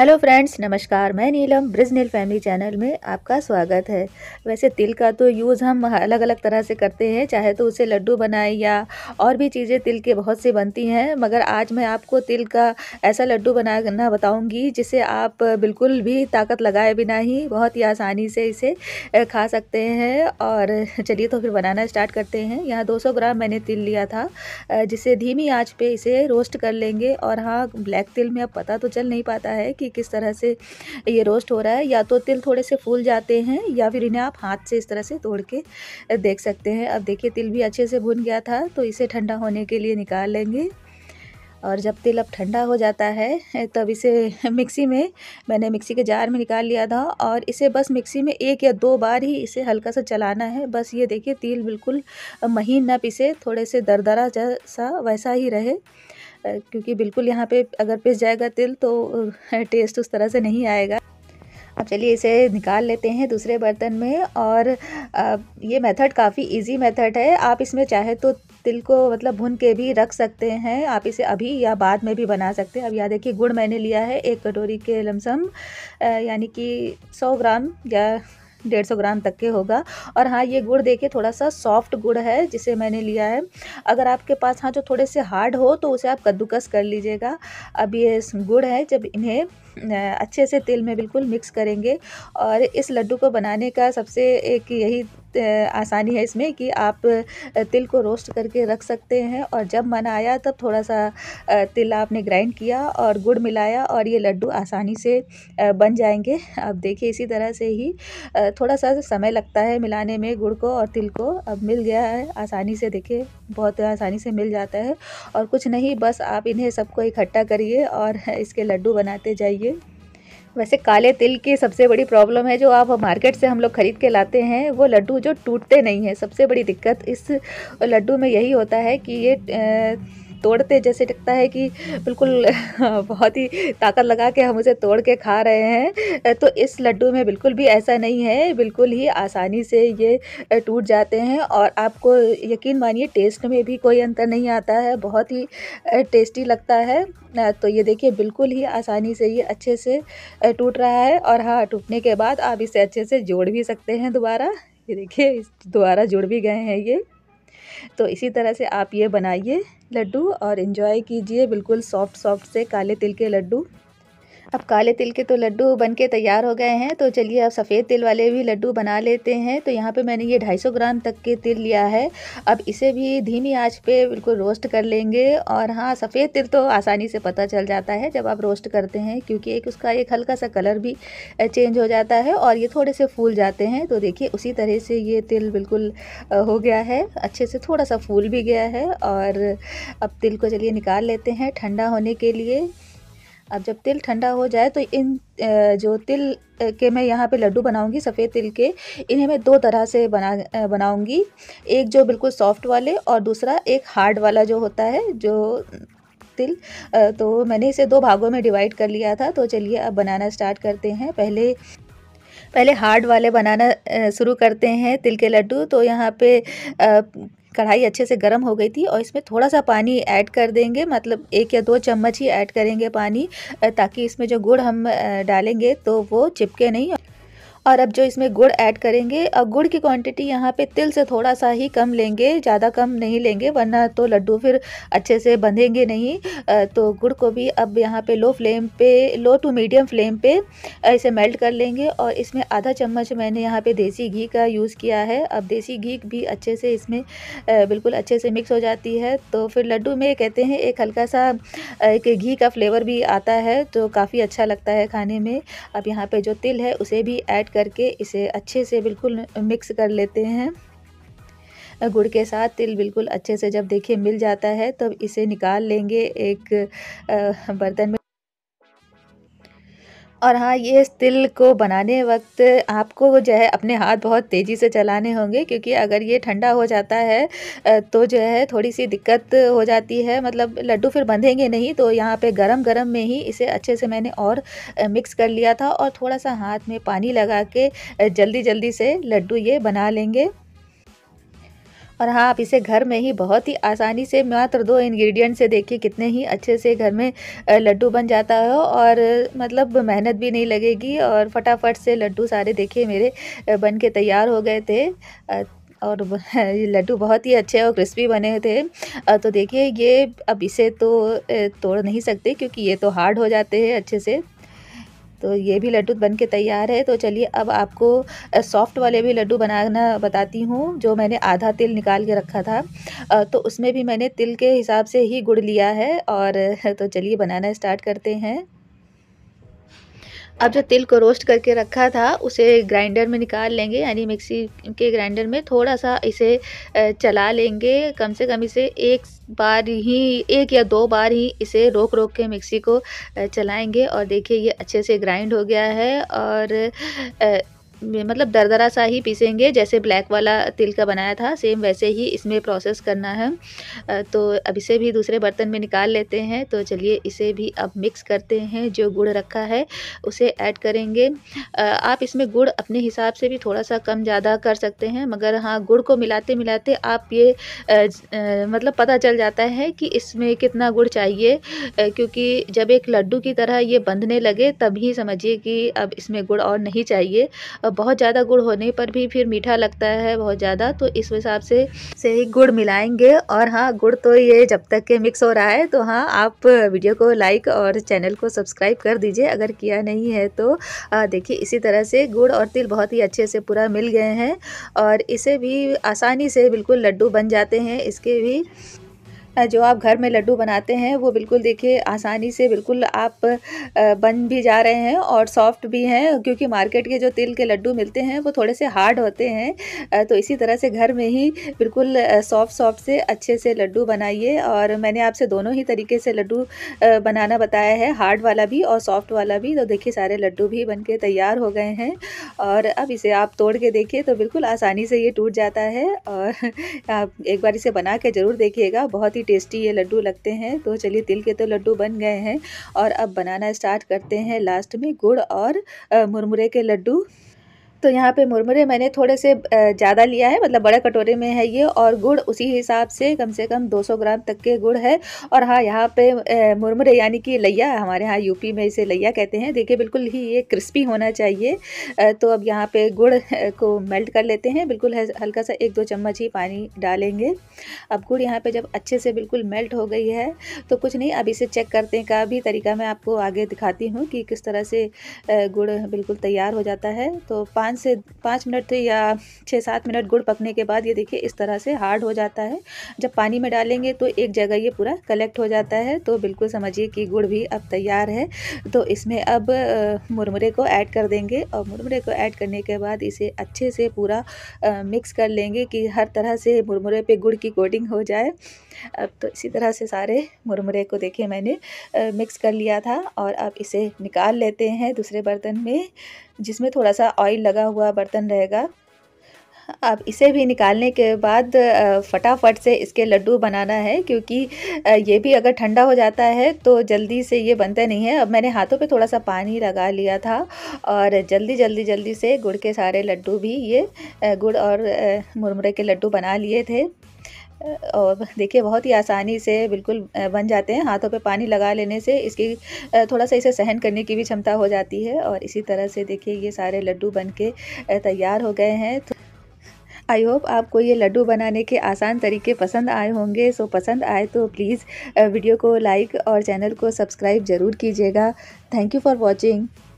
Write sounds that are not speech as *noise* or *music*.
hello friends नमस्कार मैं नीलम नील family channel में आपका स्वागत है वैसे तिल का तो यूज़ हम अलग अलग तरह से करते हैं चाहे तो उसे लड्डू बनाए या और भी चीज़ें तिल के बहुत से बनती हैं मगर आज मैं आपको तिल का ऐसा लड्डू बनाना बताऊंगी जिसे आप बिल्कुल भी ताकत लगाए बिना ही बहुत ही आसानी से इसे खा सकते हैं और चलिए तो फिर बनाना स्टार्ट करते हैं यहाँ दो ग्राम मैंने तिल लिया था जिसे धीमी आँच पर इसे रोस्ट कर लेंगे और हाँ ब्लैक तिल में अब पता तो चल नहीं पाता है कि किस तरह से ये रोस्ट हो रहा है या तो तिल थोड़े से फूल जाते हैं या फिर इन्हें आप हाथ से इस तरह से तोड़ के देख सकते हैं अब देखिए तिल भी अच्छे से भुन गया था तो इसे ठंडा होने के लिए निकाल लेंगे और जब तिल अब ठंडा हो जाता है तब इसे मिक्सी में मैंने मिक्सी के जार में निकाल लिया था और इसे बस मिक्सी में एक या दो बार ही इसे हल्का सा चलाना है बस ये देखिए तिल बिल्कुल महीन ना पिसे थोड़े से दरदरा जैसा वैसा ही रहे क्योंकि बिल्कुल यहाँ पे अगर पिस जाएगा तिल तो टेस्ट उस तरह से नहीं आएगा अब चलिए इसे निकाल लेते हैं दूसरे बर्तन में और ये मेथड काफ़ी इजी मेथड है आप इसमें चाहे तो तिल को मतलब भुन के भी रख सकते हैं आप इसे अभी या बाद में भी बना सकते हैं अब याद देखिए गुड़ मैंने लिया है एक कटोरी के लमसम यानी कि सौ ग्राम या डेढ़ सौ ग्राम तक के होगा और हाँ ये गुड़ देखिए थोड़ा सा सॉफ्ट गुड़ है जिसे मैंने लिया है अगर आपके पास हाँ जो थोड़े से हार्ड हो तो उसे आप कद्दूकस कर लीजिएगा अब ये गुड़ है जब इन्हें अच्छे से तेल में बिल्कुल मिक्स करेंगे और इस लड्डू को बनाने का सबसे एक यही आसानी है इसमें कि आप तिल को रोस्ट करके रख सकते हैं और जब मन आया तब थोड़ा सा तिल आपने ग्राइंड किया और गुड़ मिलाया और ये लड्डू आसानी से बन जाएंगे अब देखिए इसी तरह से ही थोड़ा सा समय लगता है मिलाने में गुड़ को और तिल को अब मिल गया है आसानी से देखिए बहुत आसानी से मिल जाता है और कुछ नहीं बस आप इन्हें सबको इकट्ठा करिए और *laughs* इसके लड्डू बनाते जाइए चाहिए वैसे काले तिल की सबसे बड़ी प्रॉब्लम है जो आप मार्केट से हम लोग ख़रीद के लाते हैं वो लड्डू जो टूटते नहीं हैं सबसे बड़ी दिक्कत इस लड्डू में यही होता है कि ये तोड़ते जैसे लगता है कि बिल्कुल हाँ, बहुत ही ताकत लगा के हम उसे तोड़ के खा रहे हैं तो इस लड्डू में बिल्कुल भी ऐसा नहीं है बिल्कुल ही आसानी से ये टूट जाते हैं और आपको यकीन मानिए टेस्ट में भी कोई अंतर नहीं आता है बहुत ही टेस्टी लगता है तो ये देखिए बिल्कुल ही आसानी से ये अच्छे से टूट रहा है और हाँ टूटने के बाद आप इसे अच्छे से जोड़ भी सकते हैं दोबारा ये देखिए दोबारा जुड़ भी गए हैं ये तो इसी तरह से आप ये बनाइए लड्डू और इन्जॉय कीजिए बिल्कुल सॉफ्ट सॉफ्ट से काले तिल के लड्डू अब काले तिल के तो लड्डू बन के तैयार हो गए हैं तो चलिए अब सफ़ेद तिल वाले भी लड्डू बना लेते हैं तो यहाँ पे मैंने ये 250 ग्राम तक के तिल लिया है अब इसे भी धीमी आंच पे बिल्कुल रोस्ट कर लेंगे और हाँ सफ़ेद तिल तो आसानी से पता चल जाता है जब आप रोस्ट करते हैं क्योंकि एक उसका एक हल्का सा कलर भी चेंज हो जाता है और ये थोड़े से फूल जाते हैं तो देखिए उसी तरह से ये तिल बिल्कुल हो गया है अच्छे से थोड़ा सा फूल भी गया है और अब तिल को चलिए निकाल लेते हैं ठंडा होने के लिए अब जब तिल ठंडा हो जाए तो इन जो तिल के मैं यहाँ पे लड्डू बनाऊँगी सफ़ेद तिल के इन्हें मैं दो तरह से बना बनाऊँगी एक जो बिल्कुल सॉफ्ट वाले और दूसरा एक हार्ड वाला जो होता है जो तिल तो मैंने इसे दो भागों में डिवाइड कर लिया था तो चलिए अब बनाना स्टार्ट करते हैं पहले पहले हार्ड वाले बनाना शुरू करते हैं तिल के लड्डू तो यहाँ पे कढ़ाई अच्छे से गर्म हो गई थी और इसमें थोड़ा सा पानी ऐड कर देंगे मतलब एक या दो चम्मच ही ऐड करेंगे पानी ताकि इसमें जो गुड़ हम डालेंगे तो वो चिपके नहीं और अब जो इसमें गुड़ ऐड करेंगे और गुड़ की क्वांटिटी यहाँ पे तिल से थोड़ा सा ही कम लेंगे ज़्यादा कम नहीं लेंगे वरना तो लड्डू फिर अच्छे से बंधेंगे नहीं तो गुड़ को भी अब यहाँ पे लो फ्लेम पे लो टू मीडियम फ्लेम पे इसे मेल्ट कर लेंगे और इसमें आधा चम्मच मैंने यहाँ पे देसी घी का यूज़ किया है अब देसी घी भी अच्छे से इसमें बिल्कुल अच्छे से मिक्स हो जाती है तो फिर लड्डू में कहते हैं एक हल्का सा एक घी का फ्लेवर भी आता है तो काफ़ी अच्छा लगता है खाने में अब यहाँ पर जो तिल है उसे भी ऐड करके इसे अच्छे से बिल्कुल मिक्स कर लेते हैं गुड़ के साथ तिल बिल्कुल अच्छे से जब देखिए मिल जाता है तब इसे निकाल लेंगे एक बर्तन में और हाँ ये तिल को बनाने वक्त आपको जो है अपने हाथ बहुत तेज़ी से चलाने होंगे क्योंकि अगर ये ठंडा हो जाता है तो जो है थोड़ी सी दिक्कत हो जाती है मतलब लड्डू फिर बंधेंगे नहीं तो यहाँ पे गरम गरम में ही इसे अच्छे से मैंने और मिक्स कर लिया था और थोड़ा सा हाथ में पानी लगा के जल्दी जल्दी से लड्डू ये बना लेंगे और हाँ आप इसे घर में ही बहुत ही आसानी से मात्र दो इन्ग्रीडियंट से देखिए कितने ही अच्छे से घर में लड्डू बन जाता है और मतलब मेहनत भी नहीं लगेगी और फटाफट से लड्डू सारे देखिए मेरे बन के तैयार हो गए थे और *laughs* लड्डू बहुत ही अच्छे और क्रिस्पी बने थे तो देखिए ये अब इसे तो तोड़ नहीं सकते क्योंकि ये तो हार्ड हो जाते हैं अच्छे से तो ये भी लड्डू बन के तैयार है तो चलिए अब आपको सॉफ्ट वाले भी लड्डू बनाना बताती हूँ जो मैंने आधा तिल निकाल के रखा था तो उसमें भी मैंने तिल के हिसाब से ही गुड़ लिया है और *laughs* तो चलिए बनाना स्टार्ट करते हैं अब जो तिल को रोस्ट करके रखा था उसे ग्राइंडर में निकाल लेंगे यानी मिक्सी के ग्राइंडर में थोड़ा सा इसे चला लेंगे कम से कम इसे एक बार ही एक या दो बार ही इसे रोक रोक के मिक्सी को चलाएंगे और देखिए ये अच्छे से ग्राइंड हो गया है और मतलब दरदरा सा ही पीसेंगे जैसे ब्लैक वाला तिल का बनाया था सेम वैसे ही इसमें प्रोसेस करना है तो अब इसे भी दूसरे बर्तन में निकाल लेते हैं तो चलिए इसे भी अब मिक्स करते हैं जो गुड़ रखा है उसे ऐड करेंगे आप इसमें गुड़ अपने हिसाब से भी थोड़ा सा कम ज़्यादा कर सकते हैं मगर हाँ गुड़ को मिलाते मिलाते आप ये मतलब पता चल जाता है कि इसमें कितना गुड़ चाहिए क्योंकि जब एक लड्डू की तरह ये बंधने लगे तभी समझिए कि अब इसमें गुड़ और नहीं चाहिए बहुत ज़्यादा गुड़ होने पर भी फिर मीठा लगता है बहुत ज़्यादा तो इस हिसाब से से ही गुड़ मिलाएंगे और हाँ गुड़ तो ये जब तक के मिक्स हो रहा है तो हाँ आप वीडियो को लाइक और चैनल को सब्सक्राइब कर दीजिए अगर किया नहीं है तो देखिए इसी तरह से गुड़ और तिल बहुत ही अच्छे से पूरा मिल गए हैं और इसे भी आसानी से बिल्कुल लड्डू बन जाते हैं इसके भी जो आप घर में लड्डू बनाते हैं वो बिल्कुल देखिए आसानी से बिल्कुल आप बन भी जा रहे हैं और सॉफ्ट भी हैं क्योंकि मार्केट के जो तिल के लड्डू मिलते हैं वो थोड़े से हार्ड होते हैं तो इसी तरह से घर में ही बिल्कुल सॉफ्ट सॉफ्ट से अच्छे से लड्डू बनाइए और मैंने आपसे दोनों ही तरीके से लड्डू बनाना बताया है हार्ड वाला भी और सॉफ्ट वाला भी तो देखिए सारे लड्डू भी बन के तैयार हो गए हैं और अब इसे आप तोड़ के देखिए तो बिल्कुल आसानी से ये टूट जाता है और *laughs* आप एक बार इसे बना के ज़रूर देखिएगा बहुत ही ही टेस्टी ये लड्डू लगते हैं तो चलिए तिल के तो लड्डू बन गए हैं और अब बनाना स्टार्ट करते हैं लास्ट में गुड़ और मुरमुरे के लड्डू तो यहाँ पे मुरमुरे मैंने थोड़े से ज़्यादा लिया है मतलब बड़े कटोरे में है ये और गुड़ उसी हिसाब से कम से कम 200 ग्राम तक के गुड़ है और हाँ यहाँ पे मुरमुरे यानी कि लैया हमारे यहाँ यूपी में इसे लैया कहते हैं देखिए बिल्कुल ही ये क्रिस्पी होना चाहिए तो अब यहाँ पे गुड़ को मेल्ट कर लेते हैं बिल्कुल हल्का सा एक दो चम्मच ही पानी डालेंगे अब गुड़ यहाँ पर जब अच्छे से बिल्कुल मेल्ट हो गई है तो कुछ नहीं अब इसे चेक करते का भी तरीका मैं आपको आगे दिखाती हूँ कि किस तरह से गुड़ बिल्कुल तैयार हो जाता है तो पाँच पाँच से पाँच मिनट या छः सात मिनट गुड़ पकने के बाद ये देखिए इस तरह से हार्ड हो जाता है जब पानी में डालेंगे तो एक जगह ये पूरा कलेक्ट हो जाता है तो बिल्कुल समझिए कि गुड़ भी अब तैयार है तो इसमें अब मुरमुरे को ऐड कर देंगे और मुरमुरे को ऐड करने के बाद इसे अच्छे से पूरा मिक्स कर लेंगे कि हर तरह से मुरमुरे पर गुड़ की कोटिंग हो जाए अब तो इसी तरह से सारे मुरमुरे को देखिए मैंने मिक्स कर लिया था और अब इसे निकाल लेते हैं दूसरे बर्तन में जिसमें थोड़ा सा ऑयल लगा हुआ बर्तन रहेगा अब इसे भी निकालने के बाद फटाफट से इसके लड्डू बनाना है क्योंकि ये भी अगर ठंडा हो जाता है तो जल्दी से ये बनते नहीं है अब मैंने हाथों पे थोड़ा सा पानी लगा लिया था और जल्दी जल्दी जल्दी से गुड़ के सारे लड्डू भी ये गुड़ और मुरमुरे के लड्डू बना लिए थे और देखिए बहुत ही आसानी से बिल्कुल बन जाते हैं हाथों पे पानी लगा लेने से इसकी थोड़ा सा इसे सहन करने की भी क्षमता हो जाती है और इसी तरह से देखिए ये सारे लड्डू बन के तैयार हो गए हैं तो आई होप आपको ये लड्डू बनाने के आसान तरीके पसंद आए होंगे सो पसंद आए तो प्लीज़ वीडियो को लाइक और चैनल को सब्सक्राइब ज़रूर कीजिएगा थैंक यू फॉर वॉचिंग